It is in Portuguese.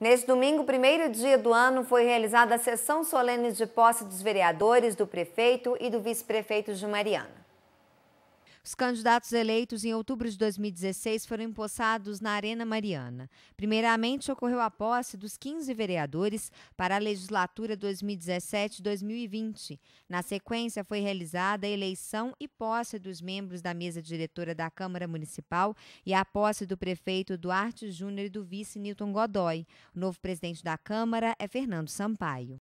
Neste domingo, primeiro dia do ano, foi realizada a sessão solene de posse dos vereadores, do prefeito e do vice-prefeito de Mariana. Os candidatos eleitos em outubro de 2016 foram empossados na Arena Mariana. Primeiramente, ocorreu a posse dos 15 vereadores para a legislatura 2017-2020. Na sequência, foi realizada a eleição e posse dos membros da mesa diretora da Câmara Municipal e a posse do prefeito Duarte Júnior e do vice Newton Godoy. O novo presidente da Câmara é Fernando Sampaio.